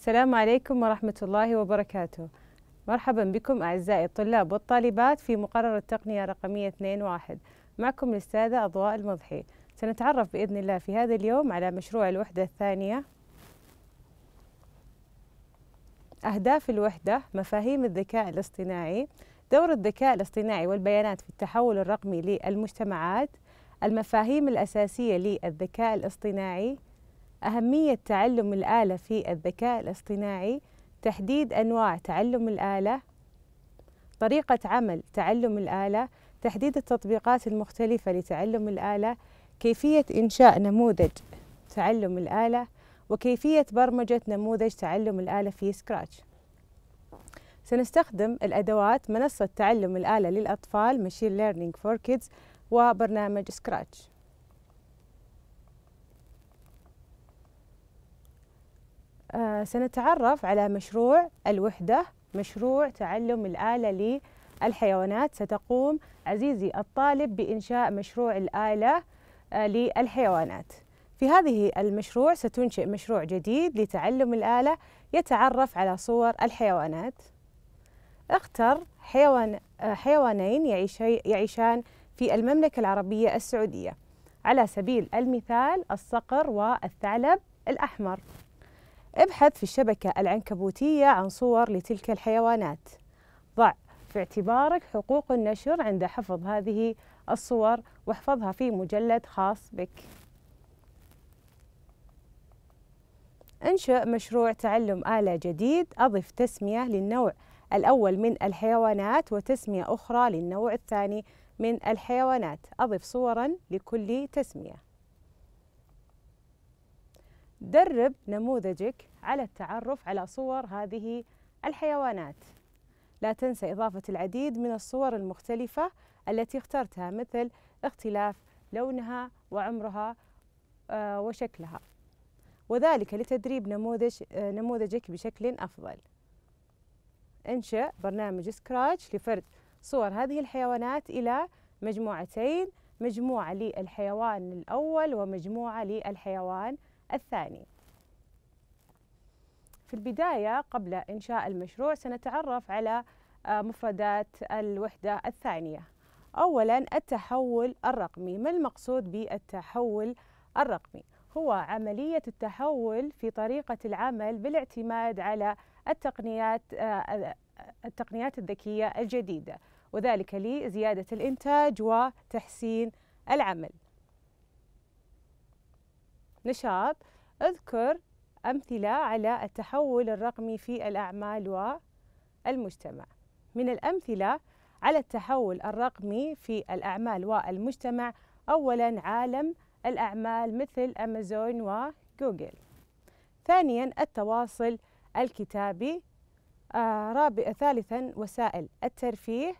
السلام عليكم ورحمة الله وبركاته مرحبا بكم أعزائي الطلاب والطالبات في مقرر التقنية رقمية 2.1 معكم الأستاذة أضواء المضحي سنتعرف بإذن الله في هذا اليوم على مشروع الوحدة الثانية أهداف الوحدة مفاهيم الذكاء الاصطناعي دور الذكاء الاصطناعي والبيانات في التحول الرقمي للمجتمعات المفاهيم الأساسية للذكاء الاصطناعي أهمية تعلم الآلة في الذكاء الاصطناعي تحديد أنواع تعلم الآلة طريقة عمل تعلم الآلة تحديد التطبيقات المختلفة لتعلم الآلة كيفية إنشاء نموذج تعلم الآلة وكيفية برمجة نموذج تعلم الآلة في سكراتش سنستخدم الأدوات منصة تعلم الآلة للأطفال Machine Learning for Kids وبرنامج سكراتش آه، سنتعرف على مشروع الوحدة مشروع تعلم الآلة للحيوانات ستقوم عزيزي الطالب بإنشاء مشروع الآلة آه، للحيوانات في هذه المشروع ستنشئ مشروع جديد لتعلم الآلة يتعرف على صور الحيوانات اختر حيوان آه، حيوانين يعيشان في المملكة العربية السعودية على سبيل المثال الصقر والثعلب الأحمر ابحث في الشبكة العنكبوتية عن صور لتلك الحيوانات ضع في اعتبارك حقوق النشر عند حفظ هذه الصور واحفظها في مجلد خاص بك انشئ مشروع تعلم آلة جديد أضف تسمية للنوع الأول من الحيوانات وتسمية أخرى للنوع الثاني من الحيوانات أضف صورا لكل تسمية درب نموذجك على التعرف على صور هذه الحيوانات لا تنسى إضافة العديد من الصور المختلفة التي اخترتها مثل اختلاف لونها وعمرها آه، وشكلها وذلك لتدريب نموذج آه، نموذجك بشكل أفضل انشئ برنامج سكراتش لفرد صور هذه الحيوانات إلى مجموعتين مجموعة للحيوان الأول ومجموعة للحيوان الثاني في البداية قبل إنشاء المشروع سنتعرف على آه، مفردات الوحدة الثانية أولا التحول الرقمي ما المقصود بالتحول الرقمي؟ هو عملية التحول في طريقة العمل بالاعتماد على التقنيات آه، آه، التقنيات الذكية الجديدة وذلك لزيادة الإنتاج وتحسين العمل نشاط اذكر أمثلة على التحول الرقمي في الأعمال والمجتمع من الأمثلة على التحول الرقمي في الأعمال والمجتمع أولا عالم الأعمال مثل أمازون وجوجل ثانيا التواصل الكتابي آه رابع ثالثا وسائل الترفيه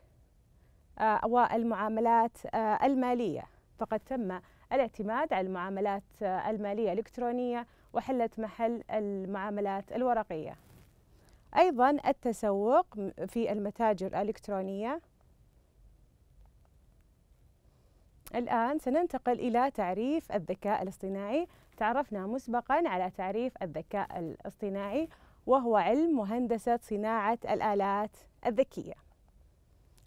آه والمعاملات آه المالية فقد تم الاعتماد على المعاملات المالية الإلكترونية وحلت محل المعاملات الورقية أيضا التسوق في المتاجر الإلكترونية الآن سننتقل إلى تعريف الذكاء الاصطناعي تعرفنا مسبقا على تعريف الذكاء الاصطناعي وهو علم وهندسة صناعة الآلات الذكية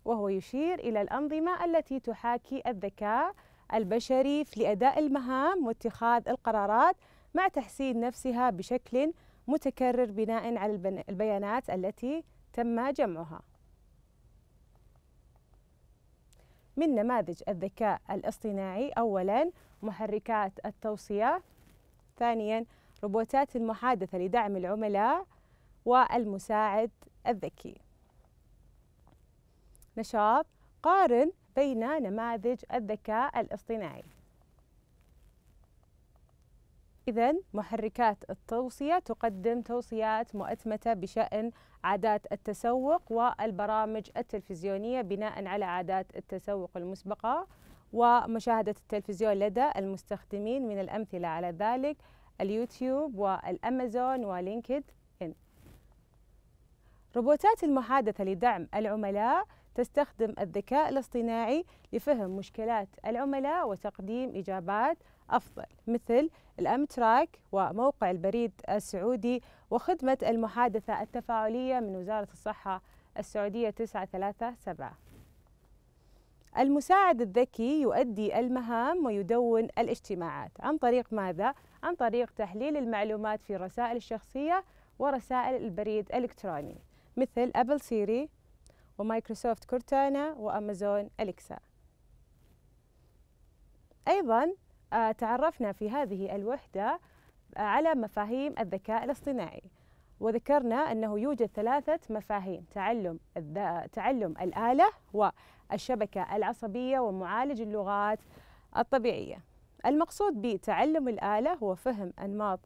وهو يشير إلى الأنظمة التي تحاكي الذكاء البشري في أداء المهام واتخاذ القرارات مع تحسين نفسها بشكل متكرر بناء على البيانات التي تم جمعها من نماذج الذكاء الاصطناعي أولا محركات التوصية ثانيا روبوتات المحادثة لدعم العملاء والمساعد الذكي نشاط قارن بين نماذج الذكاء الاصطناعي إذا محركات التوصية تقدم توصيات مؤتمتة بشأن عادات التسوق والبرامج التلفزيونية بناء على عادات التسوق المسبقة ومشاهدة التلفزيون لدى المستخدمين من الأمثلة على ذلك اليوتيوب والأمازون ولينكد إن روبوتات المحادثة لدعم العملاء تستخدم الذكاء الاصطناعي لفهم مشكلات العملاء وتقديم إجابات أفضل مثل الأمتراك وموقع البريد السعودي وخدمة المحادثة التفاعلية من وزارة الصحة السعودية 937 المساعد الذكي يؤدي المهام ويدون الاجتماعات عن طريق ماذا؟ عن طريق تحليل المعلومات في الرسائل الشخصية ورسائل البريد الإلكتروني مثل أبل سيري ومايكروسوفت كورتانا وأمازون أليكسا أيضا آه، تعرفنا في هذه الوحدة آه، على مفاهيم الذكاء الاصطناعي وذكرنا أنه يوجد ثلاثة مفاهيم تعلم, تعلم الآلة والشبكة العصبية ومعالج اللغات الطبيعية المقصود بتعلم الآلة هو فهم أنماط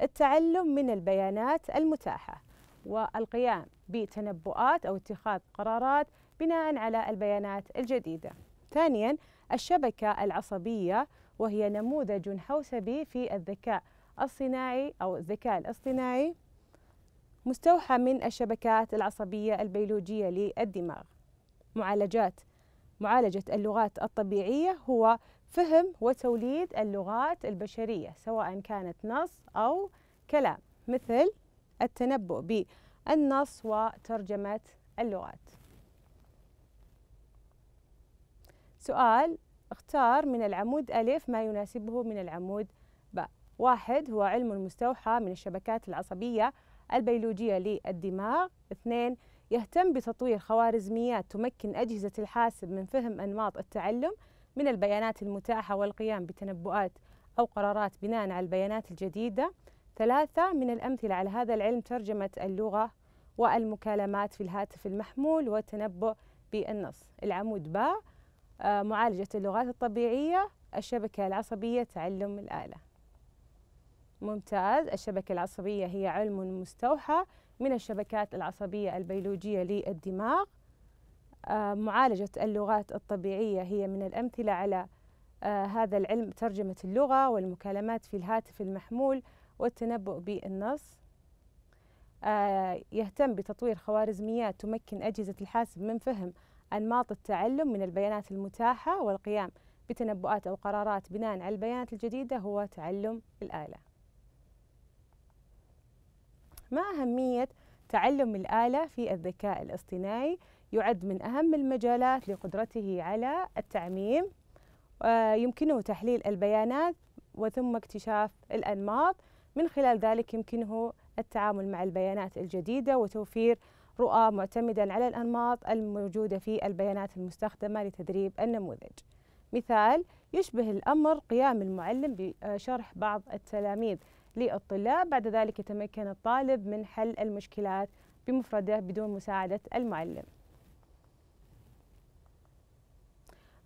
التعلم من البيانات المتاحة والقيام بتنبؤات أو اتخاذ قرارات بناء على البيانات الجديدة ثانيا الشبكة العصبية وهي نموذج حوسبي في الذكاء الصناعي أو الذكاء الاصطناعي مستوحى من الشبكات العصبية البيولوجية للدماغ معالجات معالجة اللغات الطبيعية هو فهم وتوليد اللغات البشرية سواء كانت نص أو كلام مثل التنبؤ بالنص وترجمة اللغات سؤال اختار من العمود ألف ما يناسبه من العمود باء واحد هو علم المستوحى من الشبكات العصبية البيولوجية للدماغ اثنين يهتم بتطوير خوارزميات تمكن أجهزة الحاسب من فهم أنماط التعلم من البيانات المتاحة والقيام بتنبؤات أو قرارات بناء على البيانات الجديدة ثلاثة من الأمثلة على هذا العلم ترجمة اللغة والمكالمات في الهاتف المحمول والتنبؤ بالنص العمود باء آه، معالجة اللغات الطبيعية الشبكة العصبية تعلم الآلة ممتاز الشبكة العصبية هي علم مستوحى من الشبكات العصبية البيولوجية للدماغ آه، معالجة اللغات الطبيعية هي من الأمثلة على آه، هذا العلم ترجمة اللغة والمكالمات في الهاتف المحمول والتنبؤ بالنص آه، يهتم بتطوير خوارزميات تمكن أجهزة الحاسب من فهم أنماط التعلم من البيانات المتاحة والقيام بتنبؤات أو قرارات بناء على البيانات الجديدة هو تعلم الآلة ما أهمية تعلم الآلة في الذكاء الاصطناعي يعد من أهم المجالات لقدرته على التعميم آه، يمكنه تحليل البيانات وثم اكتشاف الأنماط من خلال ذلك يمكنه التعامل مع البيانات الجديدة وتوفير رؤى معتمدا على الأنماط الموجودة في البيانات المستخدمة لتدريب النموذج مثال يشبه الأمر قيام المعلم بشرح بعض التلاميذ للطلاب بعد ذلك يتمكن الطالب من حل المشكلات بمفرده بدون مساعدة المعلم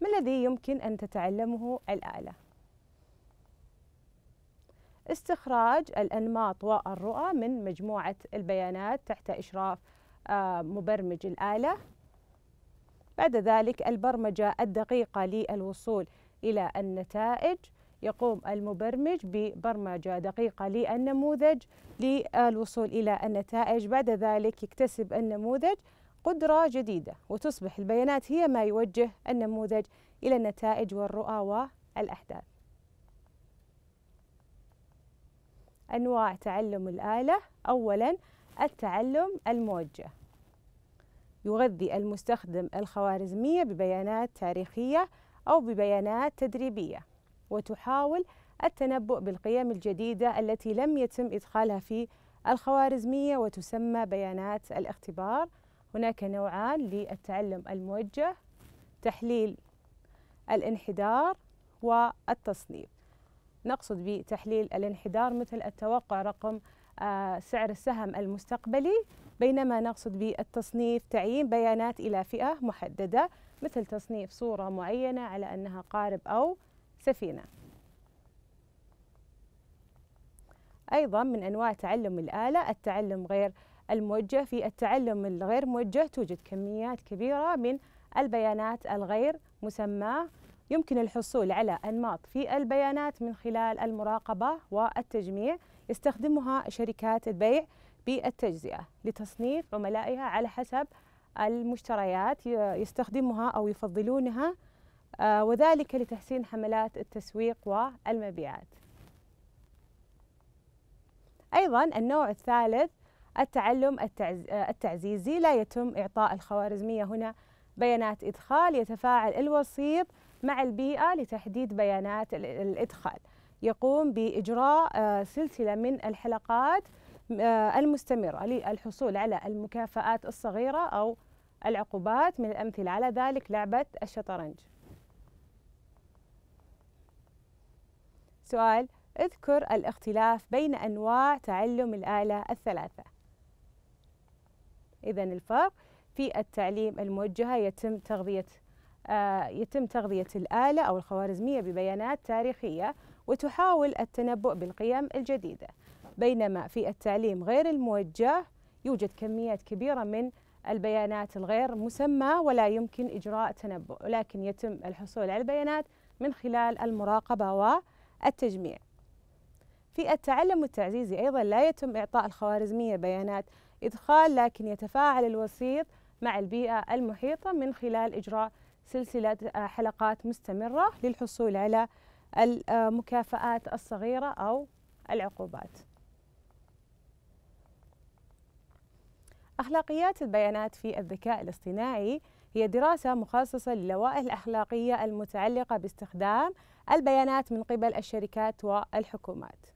ما الذي يمكن أن تتعلمه الآلة؟ استخراج الأنماط والرؤى من مجموعة البيانات تحت إشراف آه، مبرمج الآلة بعد ذلك البرمجة الدقيقة للوصول إلى النتائج يقوم المبرمج ببرمجة دقيقة للنموذج للوصول إلى النتائج بعد ذلك يكتسب النموذج قدرة جديدة وتصبح البيانات هي ما يوجه النموذج إلى النتائج والرؤى والأحداث أنواع تعلم الآلة أولاً التعلم الموجه يغذي المستخدم الخوارزمية ببيانات تاريخية أو ببيانات تدريبية وتحاول التنبؤ بالقيم الجديدة التي لم يتم إدخالها في الخوارزمية وتسمى بيانات الاختبار هناك نوعان للتعلم الموجه تحليل الانحدار والتصنيف نقصد بتحليل الانحدار مثل التوقع رقم آه، سعر السهم المستقبلي بينما نقصد بالتصنيف تعيين بيانات إلى فئة محددة مثل تصنيف صورة معينة على أنها قارب أو سفينة أيضا من أنواع تعلم الآلة التعلم غير الموجه في التعلم الغير موجه توجد كميات كبيرة من البيانات الغير مسماة يمكن الحصول على أنماط في البيانات من خلال المراقبة والتجميع يستخدمها شركات البيع بالتجزئة لتصنيف عملائها على حسب المشتريات يستخدمها أو يفضلونها آه، وذلك لتحسين حملات التسويق والمبيعات أيضا النوع الثالث التعلم آه، التعزيزي لا يتم إعطاء الخوارزمية هنا بيانات إدخال يتفاعل الوسيط مع البيئة لتحديد بيانات الإدخال يقوم بإجراء آه، سلسلة من الحلقات آه، المستمرة للحصول على المكافآت الصغيرة أو العقوبات من الأمثلة على ذلك لعبة الشطرنج سؤال اذكر الاختلاف بين أنواع تعلم الآلة الثلاثة إذا الفرق في التعليم الموجهة يتم تغذية آه، يتم تغذية الآلة أو الخوارزمية ببيانات تاريخية وتحاول التنبؤ بالقيم الجديدة بينما في التعليم غير الموجه يوجد كميات كبيرة من البيانات الغير مسمى ولا يمكن إجراء تنبؤ ولكن يتم الحصول على البيانات من خلال المراقبة والتجميع في التعلم التعزيزي أيضا لا يتم إعطاء الخوارزمية بيانات إدخال لكن يتفاعل الوسيط مع البيئة المحيطة من خلال إجراء سلسلة حلقات مستمرة للحصول على المكافآت الصغيرة أو العقوبات أخلاقيات البيانات في الذكاء الاصطناعي هي دراسة مخصصة للوائح الأخلاقية المتعلقة باستخدام البيانات من قبل الشركات والحكومات.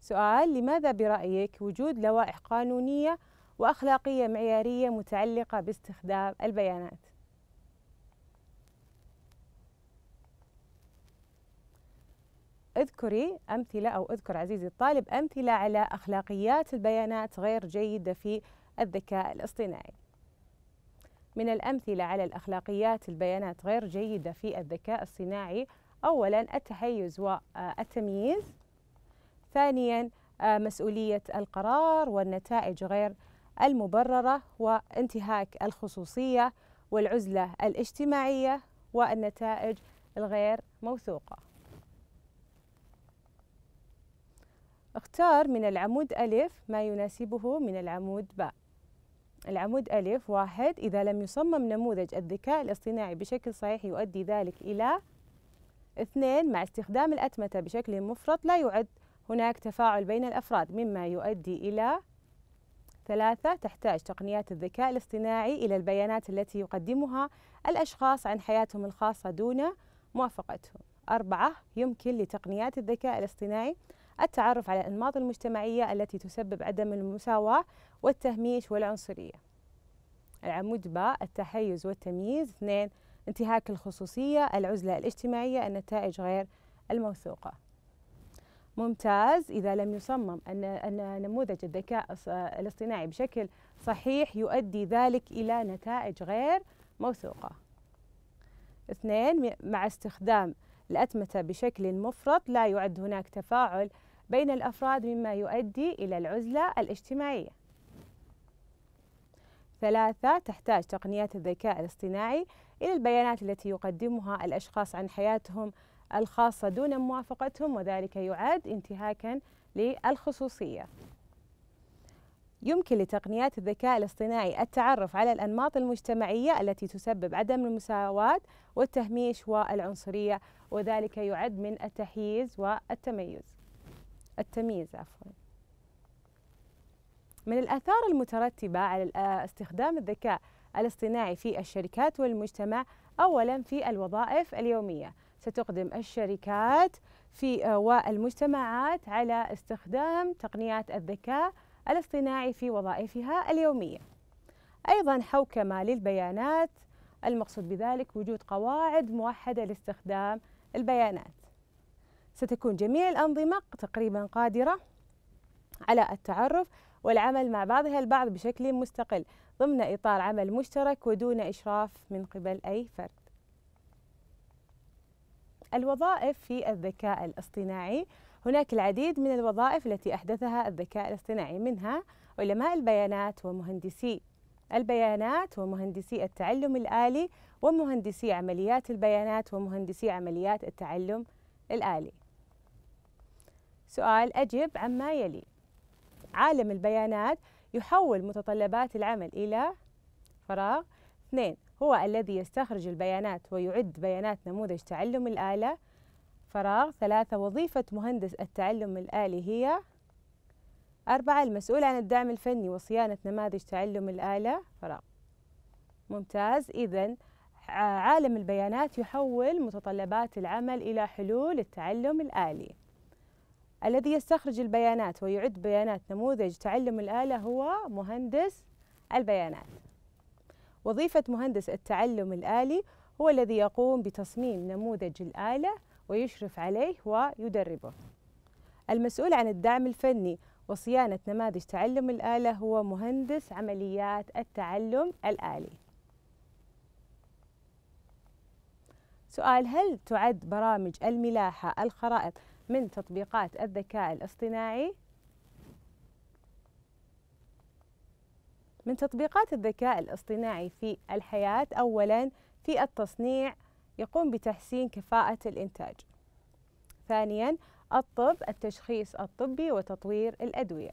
سؤال لماذا برأيك وجود لوائح قانونية وأخلاقية معيارية متعلقة باستخدام البيانات؟ اذكري أمثلة أو اذكر عزيزي الطالب أمثلة على أخلاقيات البيانات غير جيدة في الذكاء الاصطناعي من الأمثلة على الأخلاقيات البيانات غير جيدة في الذكاء الصناعي أولا التحيز والتمييز آه، ثانيا آه، مسؤولية القرار والنتائج غير المبررة وانتهاك الخصوصية والعزلة الاجتماعية والنتائج الغير موثوقة اختار من العمود ألف ما يناسبه من العمود باء العمود ألف واحد إذا لم يصمم نموذج الذكاء الاصطناعي بشكل صحيح يؤدي ذلك إلى اثنين مع استخدام الأتمتة بشكل مفرط لا يعد هناك تفاعل بين الأفراد مما يؤدي إلى ثلاثة تحتاج تقنيات الذكاء الاصطناعي إلى البيانات التي يقدمها الأشخاص عن حياتهم الخاصة دون موافقتهم أربعة يمكن لتقنيات الذكاء الاصطناعي التعرف على الأنماط المجتمعية التي تسبب عدم المساواة والتهميش والعنصرية العمود باء التحيز والتمييز اثنين انتهاك الخصوصية العزلة الاجتماعية النتائج غير الموثوقة ممتاز إذا لم يصمم أن أن نموذج الذكاء الاصطناعي بشكل صحيح يؤدي ذلك إلى نتائج غير موثوقة اثنين مع استخدام الأتمتة بشكل مفرط لا يعد هناك تفاعل بين الأفراد مما يؤدي إلى العزلة الاجتماعية ثلاثة تحتاج تقنيات الذكاء الاصطناعي إلى البيانات التي يقدمها الأشخاص عن حياتهم الخاصة دون موافقتهم وذلك يعد انتهاكا للخصوصية يمكن لتقنيات الذكاء الاصطناعي التعرف على الأنماط المجتمعية التي تسبب عدم المساواة والتهميش والعنصرية وذلك يعد من التحييز والتميز التمييز عفوا من الآثار المترتبة على آه، استخدام الذكاء الاصطناعي في الشركات والمجتمع أولا في الوظائف اليومية ستقدم الشركات في آه، والمجتمعات على استخدام تقنيات الذكاء الاصطناعي في وظائفها اليومية أيضا حوكمة للبيانات المقصود بذلك وجود قواعد موحدة لاستخدام البيانات ستكون جميع الأنظمة تقريبا قادرة على التعرف والعمل مع بعضها البعض بشكل مستقل ضمن إطار عمل مشترك ودون إشراف من قبل أي فرد. الوظائف في الذكاء الاصطناعي هناك العديد من الوظائف التي أحدثها الذكاء الاصطناعي منها علماء البيانات ومهندسي البيانات ومهندسي التعلم الآلي ومهندسي عمليات البيانات ومهندسي عمليات التعلم الآلي سؤال أجب عما يلي عالم البيانات يحول متطلبات العمل إلى فراغ اثنين هو الذي يستخرج البيانات ويعد بيانات نموذج تعلم الآلة فراغ ثلاثة وظيفة مهندس التعلم الآلي هي أربعة المسؤول عن الدعم الفني وصيانة نماذج تعلم الآلة فراغ ممتاز إذا عالم البيانات يحول متطلبات العمل إلى حلول التعلم الآلي الذي يستخرج البيانات ويعد بيانات نموذج تعلم الآلة هو مهندس البيانات وظيفة مهندس التعلم الآلي هو الذي يقوم بتصميم نموذج الآلة ويشرف عليه ويدربه المسؤول عن الدعم الفني وصيانة نماذج تعلم الآلة هو مهندس عمليات التعلم الآلي سؤال هل تعد برامج الملاحة الخرائط من تطبيقات الذكاء الاصطناعي من تطبيقات الذكاء الاصطناعي في الحياة أولا في التصنيع يقوم بتحسين كفاءة الإنتاج ثانيا الطب التشخيص الطبي وتطوير الأدوية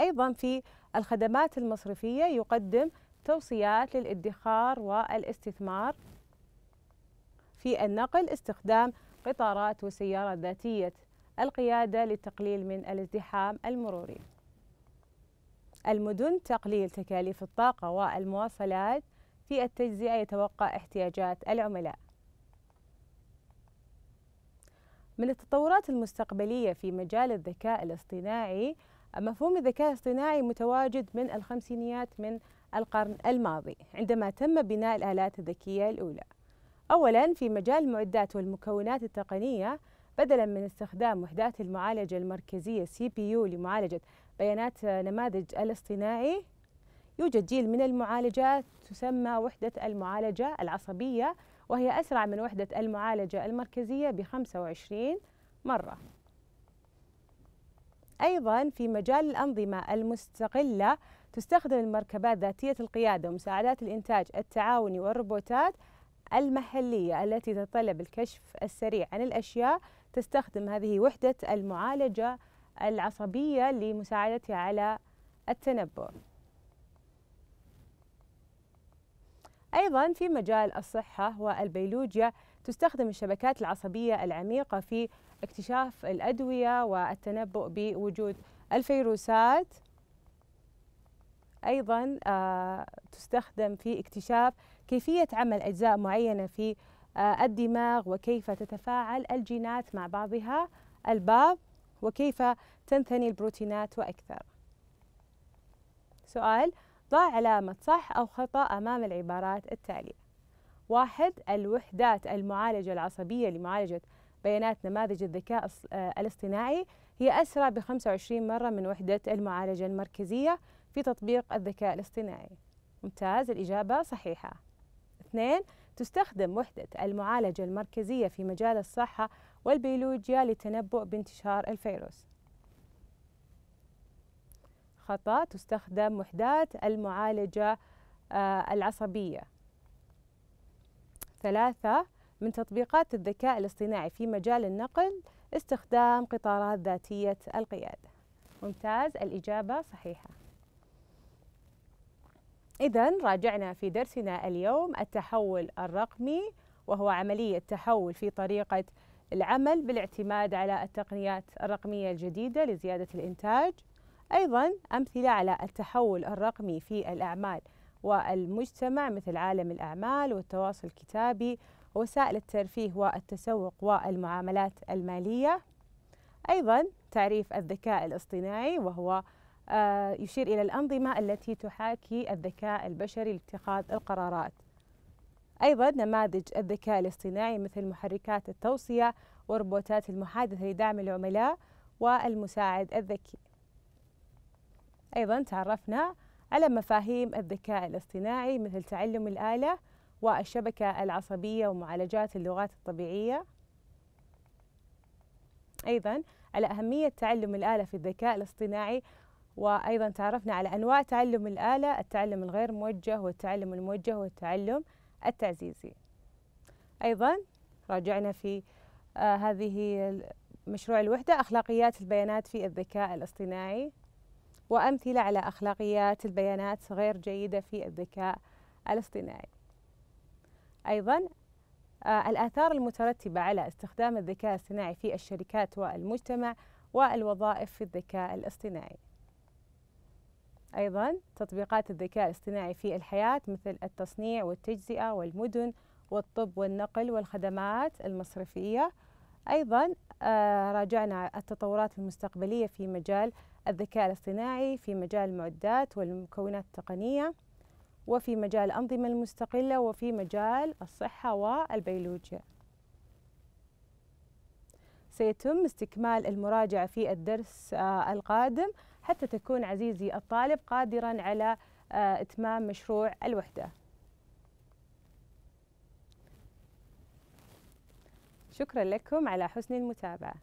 أيضا في الخدمات المصرفية يقدم توصيات للادخار والاستثمار في النقل استخدام قطارات وسيارات ذاتية القيادة للتقليل من الازدحام المروري المدن تقليل تكاليف الطاقة والمواصلات في التجزئة يتوقع احتياجات العملاء من التطورات المستقبلية في مجال الذكاء الاصطناعي مفهوم الذكاء الاصطناعي متواجد من الخمسينيات من القرن الماضي عندما تم بناء الآلات الذكية الأولى أولا في مجال المعدات والمكونات التقنية بدلا من استخدام وحدات المعالجة المركزية CPU لمعالجة بيانات نماذج الاصطناعي يوجد جيل من المعالجات تسمى وحدة المعالجة العصبية وهي أسرع من وحدة المعالجة المركزية ب 25 مرة أيضا في مجال الأنظمة المستقلة تستخدم المركبات ذاتية القيادة ومساعدات الإنتاج التعاوني والروبوتات المحلية التي تتطلب الكشف السريع عن الأشياء تستخدم هذه وحدة المعالجة العصبية لمساعدتها على التنبؤ أيضا في مجال الصحة والبيولوجيا تستخدم الشبكات العصبية العميقة في اكتشاف الأدوية والتنبؤ بوجود الفيروسات أيضا آه، تستخدم في اكتشاف كيفية عمل أجزاء معينة في آه، الدماغ وكيف تتفاعل الجينات مع بعضها البعض وكيف تنثني البروتينات وأكثر سؤال ضع علامة صح أو خطأ أمام العبارات التالية واحد الوحدات المعالجة العصبية لمعالجة بيانات نماذج الذكاء آه، الاصطناعي هي أسرع ب 25 مرة من وحدة المعالجة المركزية في تطبيق الذكاء الاصطناعي ممتاز الإجابة صحيحة اثنين تستخدم وحدة المعالجة المركزية في مجال الصحة والبيولوجيا للتنبؤ بانتشار الفيروس خطأ تستخدم وحدات المعالجة آه، العصبية ثلاثة من تطبيقات الذكاء الاصطناعي في مجال النقل استخدام قطارات ذاتية القيادة ممتاز الإجابة صحيحة إذا راجعنا في درسنا اليوم التحول الرقمي وهو عملية تحول في طريقة العمل بالاعتماد على التقنيات الرقمية الجديدة لزيادة الإنتاج أيضا أمثلة على التحول الرقمي في الأعمال والمجتمع مثل عالم الأعمال والتواصل الكتابي وسائل الترفيه والتسوق والمعاملات المالية أيضا تعريف الذكاء الاصطناعي وهو آه، يشير إلى الأنظمة التي تحاكي الذكاء البشري لاتخاذ القرارات أيضا نماذج الذكاء الاصطناعي مثل محركات التوصية وروبوتات المحادثة لدعم العملاء والمساعد الذكي أيضا تعرفنا على مفاهيم الذكاء الاصطناعي مثل تعلم الآلة والشبكة العصبية ومعالجات اللغات الطبيعية أيضا على أهمية تعلم الآلة في الذكاء الاصطناعي وأيضا تعرفنا على أنواع تعلم الآلة التعلم الغير موجه والتعلم الموجه والتعلم التعزيزي أيضا راجعنا في آه هذه مشروع الوحدة أخلاقيات البيانات في الذكاء الاصطناعي وأمثلة على أخلاقيات البيانات غير جيدة في الذكاء الاصطناعي أيضا آه الآثار المترتبة على استخدام الذكاء الاصطناعي في الشركات والمجتمع والوظائف في الذكاء الاصطناعي أيضا تطبيقات الذكاء الاصطناعي في الحياة مثل التصنيع والتجزئة والمدن والطب والنقل والخدمات المصرفية أيضا آه، راجعنا التطورات المستقبلية في مجال الذكاء الاصطناعي في مجال المعدات والمكونات التقنية وفي مجال الأنظمة المستقلة وفي مجال الصحة والبيولوجيا سيتم استكمال المراجعة في الدرس آه، القادم حتى تكون عزيزي الطالب قادرا على آه، إتمام مشروع الوحدة شكرا لكم على حسن المتابعة